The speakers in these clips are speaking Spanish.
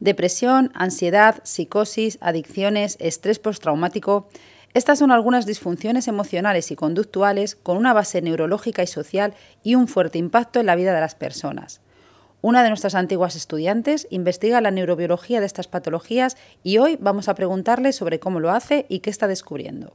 depresión, ansiedad, psicosis, adicciones, estrés postraumático. Estas son algunas disfunciones emocionales y conductuales con una base neurológica y social y un fuerte impacto en la vida de las personas. Una de nuestras antiguas estudiantes investiga la neurobiología de estas patologías y hoy vamos a preguntarle sobre cómo lo hace y qué está descubriendo.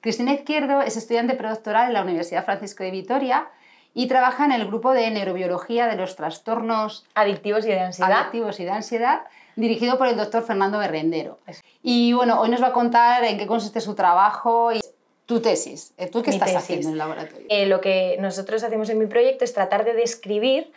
Cristina Izquierdo es estudiante predoctoral en la Universidad Francisco de Vitoria y trabaja en el grupo de neurobiología de los trastornos adictivos y de ansiedad. Adictivos y de ansiedad dirigido por el doctor Fernando Berrendero. Y bueno, hoy nos va a contar en qué consiste su trabajo y tu tesis. Eh, ¿Tú qué estás haciendo en el laboratorio? Eh, lo que nosotros hacemos en mi proyecto es tratar de describir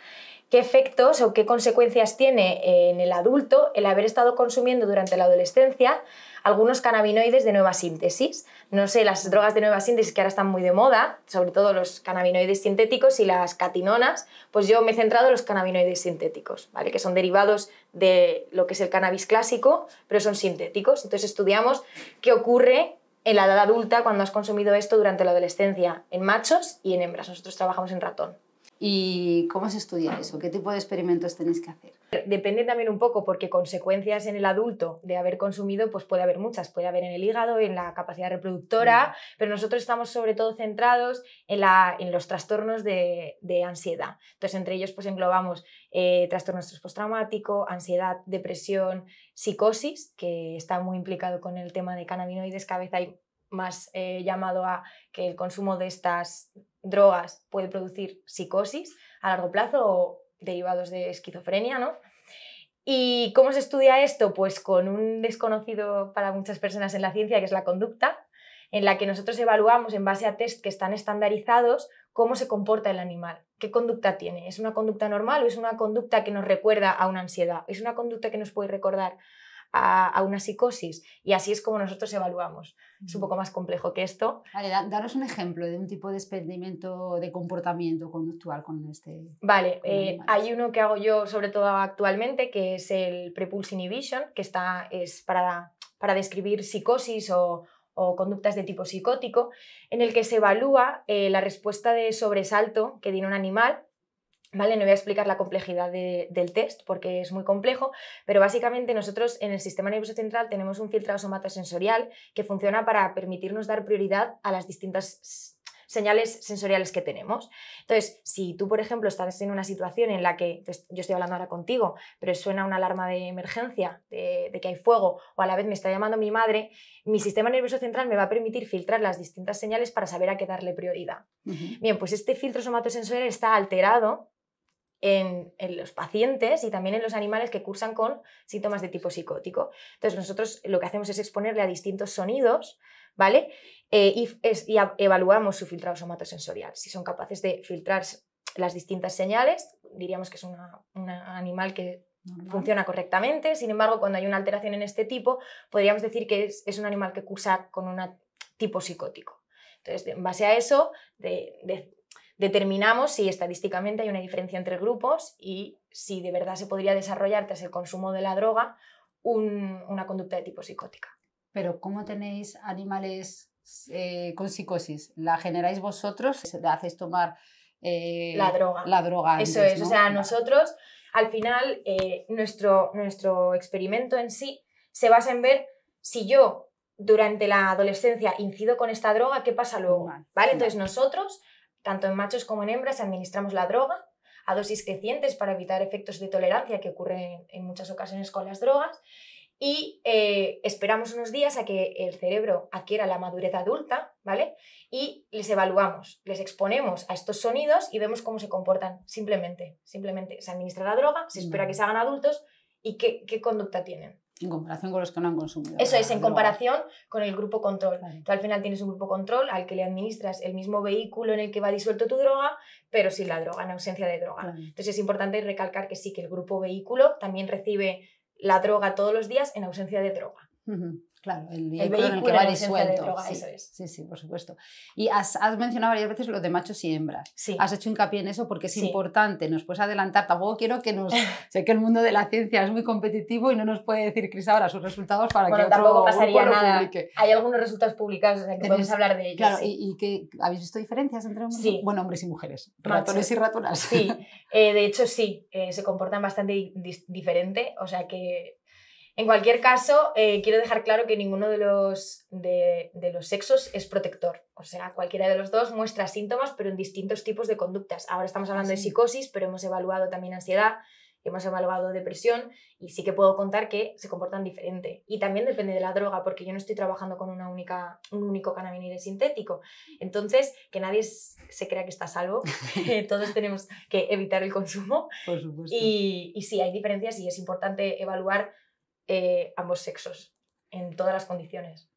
qué efectos o qué consecuencias tiene en el adulto el haber estado consumiendo durante la adolescencia algunos cannabinoides de nueva síntesis. No sé, las drogas de nueva síntesis que ahora están muy de moda, sobre todo los cannabinoides sintéticos y las catinonas, pues yo me he centrado en los cannabinoides sintéticos, ¿vale? Que son derivados de lo que es el cannabis clásico, pero son sintéticos. Entonces estudiamos qué ocurre en la edad adulta cuando has consumido esto durante la adolescencia, en machos y en hembras. Nosotros trabajamos en ratón. ¿Y cómo se estudia eso? ¿Qué tipo de experimentos tenéis que hacer? Depende también un poco, porque consecuencias en el adulto de haber consumido, pues puede haber muchas. Puede haber en el hígado, en la capacidad reproductora, pero nosotros estamos sobre todo centrados en, los trastornos de, ansiedad. Entonces, entre ellos, pues englobamos eh, trastorno postraumático, ansiedad, depresión, psicosis, que está muy implicado con el tema de cannabinoides, a y más eh, llamado a que el consumo de estas drogas puede producir psicosis a largo plazo o derivados de esquizofrenia, ¿Y cómo se estudia esto? Pues con un desconocido para muchas personas en la ciencia, que es la conducta, en la que nosotros evaluamos en base a test que están estandarizados cómo se comporta el animal, qué conducta tiene. ¿Es una conducta normal o es una conducta que nos recuerda a una ansiedad? ¿Es una conducta que nos puede recordar a, una psicosis. Y así es como nosotros evaluamos. Es un poco más complejo que esto. Vale, daros un ejemplo de un tipo de experimento de comportamiento conductual con este. Vale, eh, hay uno que hago yo, sobre todo actualmente, que es el prepulse inhibition, que está, es para, para describir psicosis o, conductas de tipo psicótico, en el que se evalúa eh, la respuesta de sobresalto que tiene un animal ¿Vale? No voy a explicar la complejidad del test porque es muy complejo, pero básicamente nosotros en el sistema nervioso central tenemos un filtrado somatosensorial que funciona para permitirnos dar prioridad a las distintas señales sensoriales que tenemos. Entonces, si tú, por ejemplo, estás en una situación en la que pues, yo estoy hablando ahora contigo, pero suena una alarma de emergencia, de, que hay fuego, o a la vez me está llamando mi madre, mi sistema nervioso central me va a permitir filtrar las distintas señales para saber a qué darle prioridad. Bien, pues este filtro somatosensorial está alterado en, los pacientes y también en los animales que cursan con síntomas de tipo psicótico. Entonces nosotros lo que hacemos es exponerle a distintos sonidos, ¿vale? Eh, y, evaluamos su filtrado somatosensorial, si son capaces de filtrar las distintas señales, diríamos que es un animal que funciona correctamente. Sin embargo, cuando hay una alteración en este tipo, podríamos decir que es, un animal que cursa con un tipo psicótico. Entonces, en base a eso, de, determinamos si estadísticamente hay una diferencia entre grupos y si de verdad se podría desarrollar tras el consumo de la droga una conducta de tipo psicótica. Pero ¿cómo tenéis animales eh, con psicosis? ¿La generáis vosotros? ¿La hacéis tomar eh, la droga? La droga. Eso es, o sea, nosotros al final eh, nuestro, nuestro experimento en sí se basa en ver si yo durante la adolescencia incido con esta droga, ¿qué pasa luego? ¿Vale? Entonces nosotros tanto en machos como en hembras administramos la droga a dosis crecientes para evitar efectos de tolerancia que ocurren en muchas ocasiones con las drogas y eh, esperamos unos días a que el cerebro adquiera la madurez adulta, ¿vale? Y les evaluamos, les exponemos a estos sonidos y vemos cómo se comportan. Simplemente, simplemente se administra la droga, se espera que se hagan adultos y qué conducta tienen. En comparación con los que no han consumido. Eso es, en comparación con el grupo control. Tú al final tienes un grupo control al que le administras el mismo vehículo en el que va disuelto tu droga, pero sin la droga, en ausencia de droga. Entonces es importante recalcar que sí, que el grupo vehículo también recibe la droga todos los días en ausencia de droga. Claro, el vehículo, en el que va disuelto. sí, sí, por supuesto. Y has, mencionado varias veces lo de machos y hembras. Sí. Has hecho hincapié en eso porque es importante. Nos puedes adelantar. Tampoco quiero que nos. sé que el mundo de la ciencia es muy competitivo y no nos puede decir Cris ahora sus resultados para que otro tampoco pasaría nada. Hay algunos resultados publicados, o sea, que podemos hablar de ellos. Claro, y, que habéis visto diferencias entre hombres, bueno, hombres y mujeres, ratones y ratonas. Sí, eh, de hecho sí, eh, se comportan bastante diferente. O sea que en cualquier caso, eh, quiero dejar claro que ninguno de los, de, de los sexos es protector. O sea, cualquiera de los dos muestra síntomas, pero en distintos tipos de conductas. Ahora estamos hablando de psicosis, pero hemos evaluado también ansiedad, hemos evaluado depresión y sí que puedo contar que se comportan diferente. Y también depende de la droga, porque yo no estoy trabajando con una única, un único cannabinoide sintético. Entonces, que nadie se crea que está salvo. Todos tenemos que evitar el consumo. Por supuesto. Y, y sí, hay diferencias y es importante evaluar eh, ambos sexos, en todas las condiciones.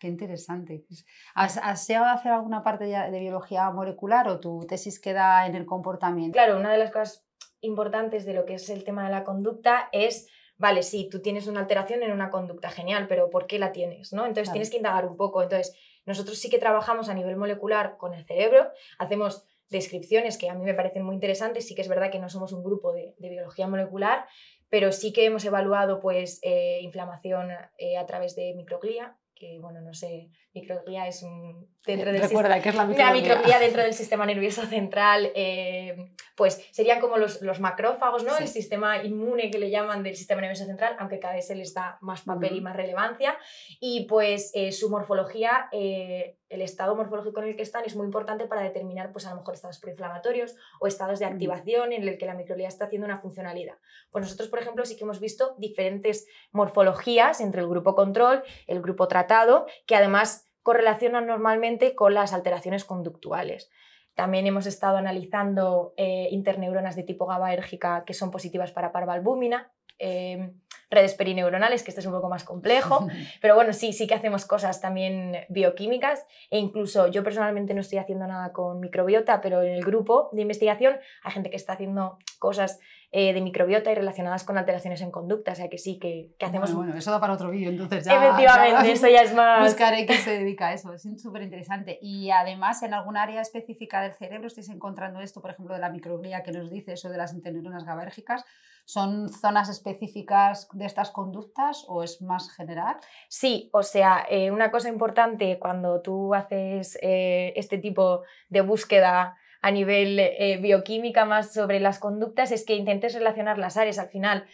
Qué interesante. ¿Has, ¿Has, llegado a hacer alguna parte de, biología molecular o tu tesis queda en el comportamiento? Claro, una de las cosas importantes de lo que es el tema de la conducta es, vale, sí, tú tienes una alteración en una conducta, genial, pero ¿por qué la tienes? ¿no? Entonces tienes que indagar un poco. Entonces, nosotros sí que trabajamos a nivel molecular con el cerebro, hacemos descripciones que a mí me parecen muy interesantes, sí que es verdad que no somos un grupo de biología molecular, pero sí que hemos evaluado pues eh, inflamación eh, a través de microglía, que bueno, no sé, microglía es un dentro Recuerda que es la microglía. dentro del sistema nervioso central, eh, pues serían como los, macrófagos, ¿no? El sistema inmune que le llaman del sistema nervioso central, aunque cada vez se les da más papel y más relevancia. Y pues eh, su morfología, eh, el estado morfológico en el que están es muy importante para determinar, pues a lo mejor estados proinflamatorios o estados de activación en el que la microglía está haciendo una funcionalidad. Pues nosotros, por ejemplo, sí que hemos visto diferentes morfologías entre el grupo control, el grupo tratado, que además correlacionan normalmente con las alteraciones conductuales. También hemos estado analizando eh, interneuronas de tipo GABAérgica que son positivas para parvalbúmina, em, redes perineuronales, que este es un poco más complejo, pero bueno, sí, sí que hacemos cosas también bioquímicas e incluso yo personalmente no estoy haciendo nada con microbiota, pero en el grupo de investigación hay gente que está haciendo cosas eh, de microbiota y relacionadas con alteraciones en conducta. O sea que sí, que, hacemos. Bueno, bueno, eso da para otro vídeo, entonces ya. Efectivamente, eso ya es más. Buscaré que se dedica a eso, es súper interesante. Y además, en alguna área específica del cerebro estáis encontrando esto, por ejemplo, de la microglía que nos dice eso de las interneuronas gabérgicas. ¿Son zonas específicas de estas conductas o es más general? Sí, o sea, eh, una cosa importante cuando tú haces eh, este tipo de búsqueda a nivel eh, bioquímica, más sobre las conductas, es que intentes relacionar las áreas. Al final,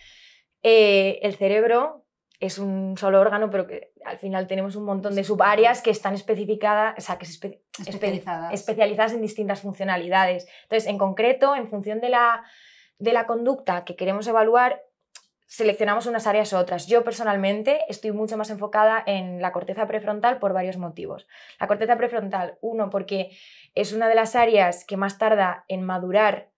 eh, el cerebro es un solo órgano, pero al final tenemos un montón de subáreas que están especificadas, o que especializadas. en distintas funcionalidades. Entonces, en concreto, en función de de la conducta que queremos evaluar, seleccionamos unas áreas u otras. Yo personalmente estoy mucho más enfocada en la corteza prefrontal por varios motivos. La corteza prefrontal, uno, porque es una de las áreas que más tarda en madurar,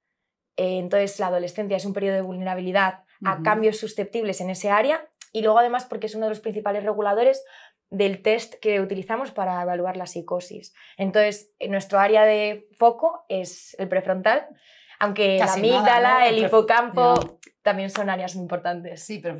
eh, entonces la adolescencia es un periodo de vulnerabilidad a cambios susceptibles en ese área, y luego además porque es uno de los principales reguladores del test que utilizamos para evaluar la psicosis. Entonces, nuestro área de foco es el prefrontal aunque la amígdala, el hipocampo, también son áreas muy importantes. Sí, pero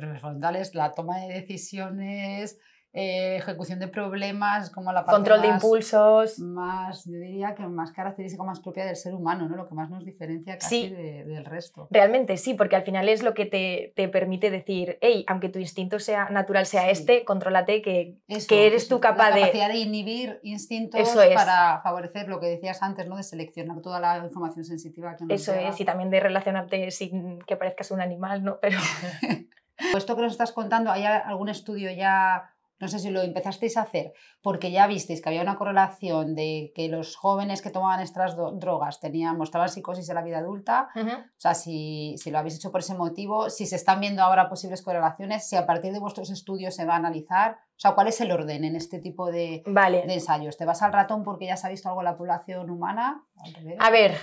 es la toma de decisiones, eh, ejecución de problemas, como la Control de impulsos. Más, yo diría que más característica, más propia del ser humano, ¿no? Lo que más nos diferencia casi del resto. Realmente sí, porque al final es lo que te, permite decir, hey, aunque tu instinto sea natural sea este, contrólate que, que eres tú capaz la capacidad de inhibir instintos eso para favorecer lo que decías antes, ¿no? De seleccionar toda la información sensitiva que nos Eso es, y también de relacionarte sin que parezcas un animal, ¿no? Pero... Pues esto que nos estás contando, ¿hay algún estudio ya no sé si lo empezasteis a hacer porque ya visteis que había una correlación de que los jóvenes que tomaban estas drogas tenían, mostraban psicosis en la vida adulta. O sea, si, lo habéis hecho por ese motivo, si se están viendo ahora posibles correlaciones, si a partir de vuestros estudios se va a analizar. O sea, ¿cuál es el orden en este tipo de, de ensayos? ¿Te vas al ratón porque ya se ha visto algo en la población humana? A ver,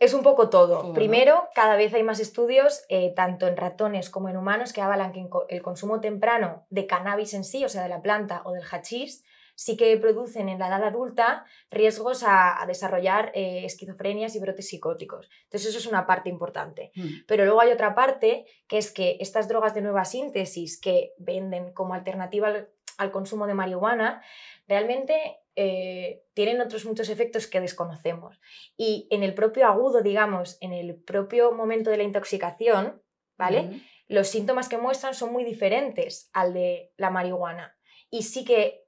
es un poco todo. Primero, cada vez hay más estudios, eh, tanto en ratones como en humanos, que avalan que el consumo temprano de cannabis en sí, o sea, de la planta o del hachís, sí que producen en la edad adulta riesgos a, desarrollar eh, esquizofrenias y brotes psicóticos. Entonces, eso es una parte importante. Mm. Pero luego hay otra parte, que es que estas drogas de nueva síntesis que venden como alternativa al consumo de marihuana, realmente eh, tienen otros muchos efectos que desconocemos. Y en el propio agudo, digamos, en el propio momento de la intoxicación, ¿vale? Los síntomas que muestran son muy diferentes al de la marihuana. Y sí que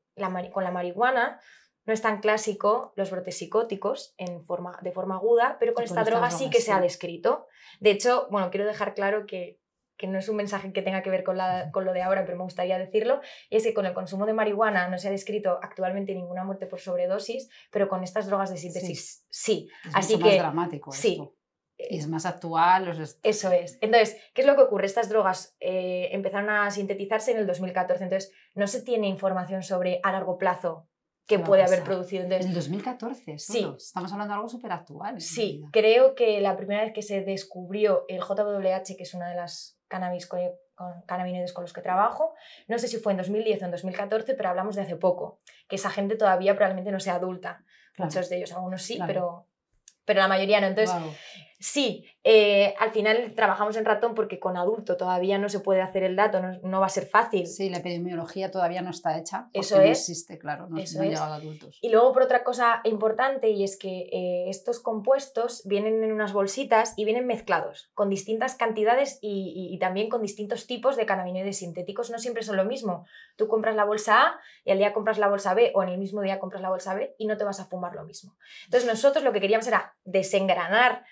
con la marihuana no es tan clásico los brotes psicóticos en forma, de forma aguda, pero con, esta, droga, sí que se ha descrito. De hecho, bueno, quiero dejar claro que que no es un mensaje que tenga que ver con, lo de ahora, pero me gustaría decirlo, es que con el consumo de marihuana no se ha descrito actualmente ninguna muerte por sobredosis, pero con estas drogas de síntesis sí. Es Así que, más dramático sí. Eh, es más actual. Eso es. Entonces, ¿qué es lo que ocurre? Estas drogas eh, empezaron a sintetizarse en el 2014, entonces no se tiene información sobre a largo plazo que puede haber producido. en en 2014, sí. Estamos hablando de algo súper actual. Sí, creo que la primera vez que se descubrió el JWH, que es una de las cannabis con, cannabinoides con los que trabajo. No sé si fue en 2010 o en 2014, pero hablamos de hace poco, que esa gente todavía probablemente no sea adulta. Muchos de ellos, algunos sí, pero, pero la mayoría no. Entonces, Sí, eh, al final trabajamos en ratón porque con adulto todavía no se puede hacer el dato, no, va a ser fácil. Sí, la epidemiología todavía no está hecha. Eso No existe, claro, no, se a adultos. Y luego, por otra cosa importante, y es que eh, estos compuestos vienen en unas bolsitas y vienen mezclados con distintas cantidades y, y, también con distintos tipos de cannabinoides sintéticos. No siempre son lo mismo. Tú compras la bolsa A y al día compras la bolsa B, o en el mismo día compras la bolsa B y no te vas a fumar lo mismo. Entonces, nosotros lo que queríamos era desengranar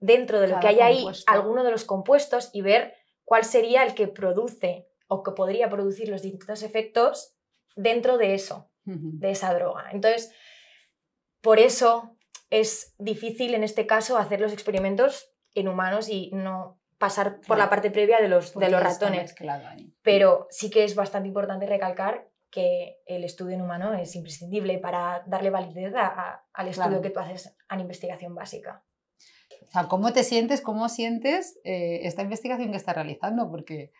dentro de lo que hay ahí alguno de los compuestos y ver cuál sería el que produce o que podría producir los distintos efectos dentro de eso, de esa droga. Entonces, por eso es difícil en este caso hacer los experimentos en humanos y no pasar por la parte previa de los, de los ratones. Pero sí que es bastante importante recalcar que el estudio en humano es imprescindible para darle validez al estudio que tú haces en investigación básica sea, ¿cómo te sientes, cómo sientes eh, esta investigación que estás realizando? Porque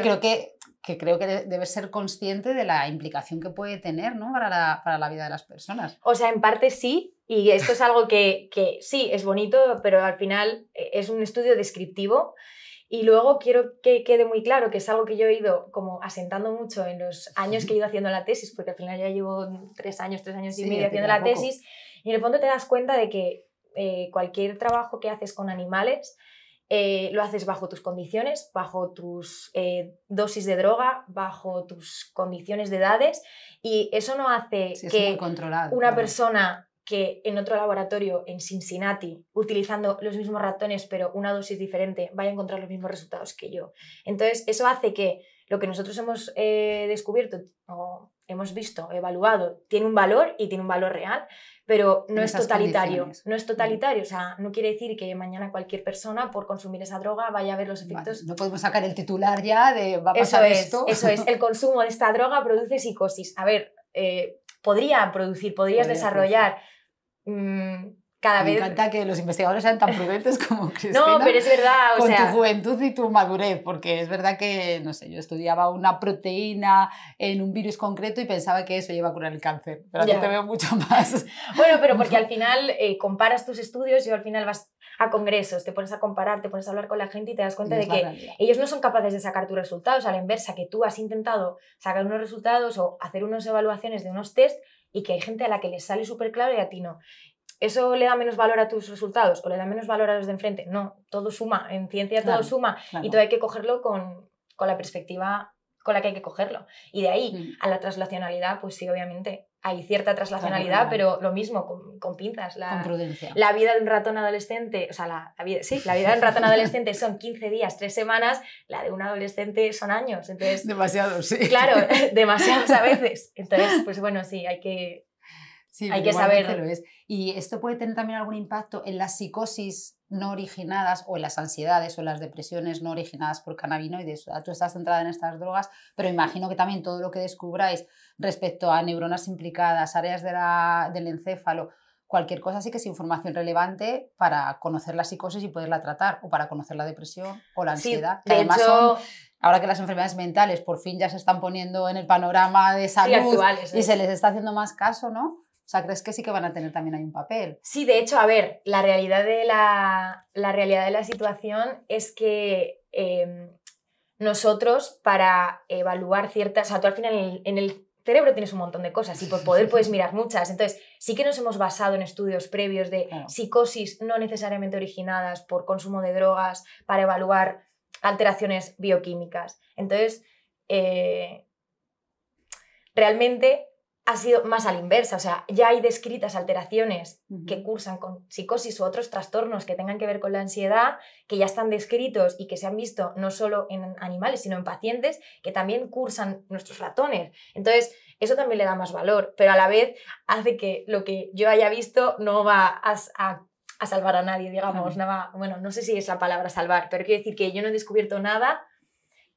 creo que, que, creo que debes ser consciente de la implicación que puede tener ¿no? para, la, para, la, vida de las personas. O sea, en parte sí, y esto es algo que, que sí, es bonito, pero al final eh, es un estudio descriptivo. Y luego quiero que quede muy claro que es algo que yo he ido como asentando mucho en los años que he ido haciendo la tesis, porque al final ya llevo tres años, tres años y medio haciendo la tesis, y en el fondo te das cuenta de que eh, cualquier trabajo que haces con animales, eh, lo haces bajo tus condiciones, bajo tus eh, dosis de droga, bajo tus condiciones de edades y eso no hace que una persona que en otro laboratorio en Cincinnati, utilizando los mismos ratones pero una dosis diferente, vaya a encontrar los mismos resultados que yo. Entonces, eso hace que lo que nosotros hemos descubierto hemos visto, evaluado, tiene un valor y tiene un valor real, pero no es totalitario. No es totalitario, o sea, no quiere decir que mañana cualquier persona por consumir esa droga vaya a ver los efectos. no podemos sacar el titular ya de va a pasar eso es, esto. Eso es, el consumo de esta droga produce psicosis. A ver, eh, podría producir, podrías desarrollar. Mm, me encanta que los investigadores sean tan prudentes como Cristina. no, pero es verdad, con tu juventud y tu madurez, porque es verdad que, no sé, yo estudiaba una proteína en un virus concreto y pensaba que eso iba a curar el cáncer, pero yo te veo mucho más. bueno, pero porque al final eh, comparas tus estudios y al final vas a congresos, te pones a comparar, te pones a hablar con la gente y te das cuenta de que ellos no son capaces de sacar tus resultados, a la inversa, que tú has intentado sacar unos resultados o hacer unas evaluaciones de unos test y que hay gente a la que les sale súper claro y a ti no. ¿Eso le da menos valor a tus resultados o le da menos valor a los de enfrente? No, todo suma, en ciencia todo suma y todo hay que cogerlo con, la perspectiva con la que hay que cogerlo. Y de ahí a la traslacionalidad, pues sí, obviamente, hay cierta traslacionalidad, pero lo mismo, con, pinzas. La, La vida de un ratón adolescente, o sea, la, vida, sí, la vida de un ratón adolescente son 15 días, 3 semanas, la de un adolescente son años. Entonces, demasiados, sí. Claro, demasiados a veces. Entonces, pues bueno, sí, hay que, Sí, hay que saber. Lo es. Y esto puede tener también algún impacto en las psicosis no originadas o en las ansiedades o en las depresiones no originadas por cannabinoides. Tú estás centrada en estas drogas, pero imagino que también todo lo que descubráis respecto a neuronas implicadas, áreas de la, del encéfalo, cualquier cosa sí que es información relevante para conocer la psicosis y poderla tratar o para conocer la depresión o la ansiedad. además son, ahora que las enfermedades mentales por fin ya se están poniendo en el panorama de salud y se les está haciendo más caso, ¿no? O sea, ¿crees que sí que van a tener también ahí un papel? Sí, de hecho, a ver, la realidad de la, realidad de la situación es que em, nosotros para evaluar ciertas, o sea, tú al final en el, cerebro tienes un montón de cosas y por poder puedes mirar muchas. Entonces, sí que nos hemos basado en estudios previos de psicosis no necesariamente originadas por consumo de drogas para evaluar alteraciones bioquímicas. Entonces, eh, realmente ha sido más a la inversa, o sea, ya hay descritas alteraciones que cursan con psicosis u otros trastornos que tengan que ver con la ansiedad, que ya están descritos y que se han visto no solo en animales, sino en pacientes, que también cursan nuestros ratones. Entonces, eso también le da más valor, pero a la vez hace que lo que yo haya visto no va a, salvar a nadie, digamos, no bueno, no sé si es la palabra salvar, pero quiero decir que yo no he descubierto nada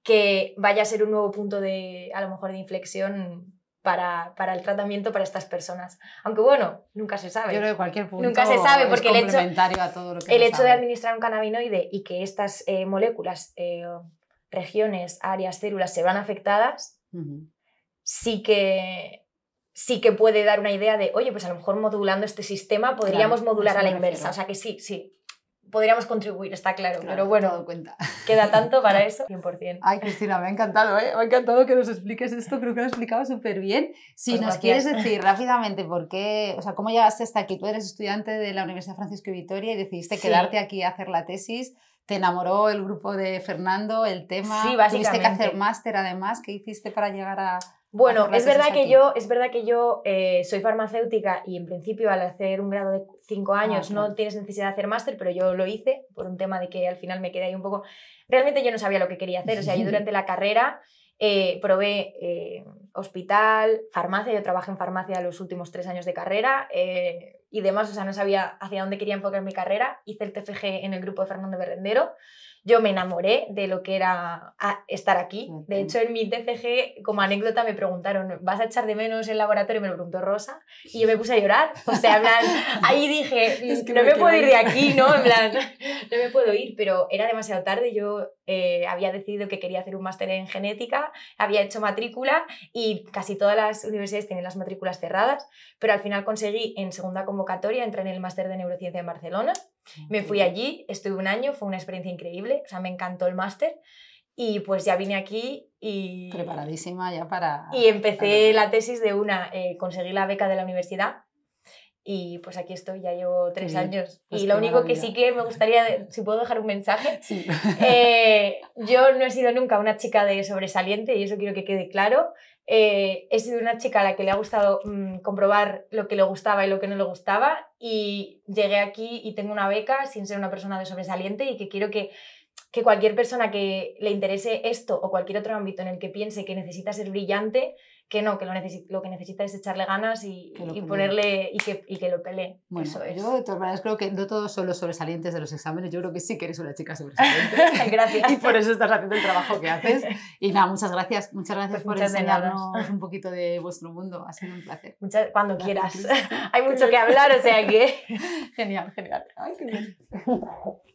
que vaya a ser un nuevo punto de, a lo mejor, de inflexión para, el tratamiento para estas personas. Aunque bueno, nunca se sabe. Yo creo que cualquier punto Nunca se sabe porque el hecho, el hecho de administrar un cannabinoide y que estas eh, moléculas, eh, regiones, áreas, células se van afectadas, sí que sí que puede dar una idea de, oye, pues a lo mejor modulando este sistema podríamos modular a la inversa. O sea que sí, sí, podríamos contribuir, está claro, pero bueno, cuenta. queda tanto para eso, 100%. Ay, Cristina, me ha encantado, ¿eh? me ha encantado que nos expliques esto, creo que lo has explicado súper bien. Si pues nos quieres decir rápidamente por qué, o sea, cómo llegaste hasta aquí, tú eres estudiante de la Universidad Francisco y Vitoria y decidiste quedarte aquí a hacer la tesis. ¿Te enamoró el grupo de Fernando, el tema? Sí, Tuviste que hacer máster además. ¿Qué hiciste para llegar a, bueno, es verdad, que yo, es verdad que yo eh, soy farmacéutica y en principio al hacer un grado de cinco ah, años no tienes necesidad de hacer máster, pero yo lo hice por un tema de que al final me quedé ahí un poco... Realmente yo no sabía lo que quería hacer, o sea, yo durante la carrera eh, probé eh, hospital, farmacia, yo trabajé en farmacia los últimos tres años de carrera eh, y demás, o sea, no sabía hacia dónde quería enfocar mi carrera, hice el TFG en el grupo de Fernando Berrendero, yo me enamoré de lo que era ah, estar aquí, de hecho en mi TFG como anécdota me preguntaron, ¿vas a echar de menos el laboratorio? me lo preguntó Rosa y yo me puse a llorar, o sea, ahí dije, no me, puedo ir de aquí, ¿no? En plan, no me puedo ir, pero era demasiado tarde, yo había decidido que quería hacer un máster en genética, había hecho matrícula y casi todas las universidades tienen las matrículas cerradas, pero al final conseguí en segunda convocatoria, entrar en el máster de neurociencia en Barcelona, ah, me fui allí, estuve un año, fue una experiencia increíble, o sea, me encantó el máster. Y pues ya vine aquí y... Preparadísima ya para... Y empecé la tesis de una, eh, conseguí la beca de la universidad y pues aquí estoy, ya llevo tres años. Pues y lo único que sí que me gustaría, si puedo dejar un mensaje, eh, yo no he sido nunca una chica de sobresaliente y eso quiero que quede claro. Eh, he sido una chica a la que le ha gustado mm, comprobar lo que le gustaba y lo que no le gustaba y llegué aquí y tengo una beca sin ser una persona de sobresaliente y que quiero que que cualquier persona que le interese esto o cualquier otro ámbito en el que piense que necesita ser brillante, que no, que lo, lo que necesita es echarle ganas y, y ponerle y que, y que, lo pelee. Eso es. yo de todas maneras creo que no todos son los sobresalientes de los exámenes, yo creo que sí que eres una chica sobresaliente. gracias. y por eso estás haciendo el trabajo que haces. Y nada, muchas gracias, muchas gracias pues por enseñarnos un poquito de vuestro mundo, ha sido un placer. Muchas, cuando quieras. Hay mucho que hablar, o sea que... genial, genial. Ay, qué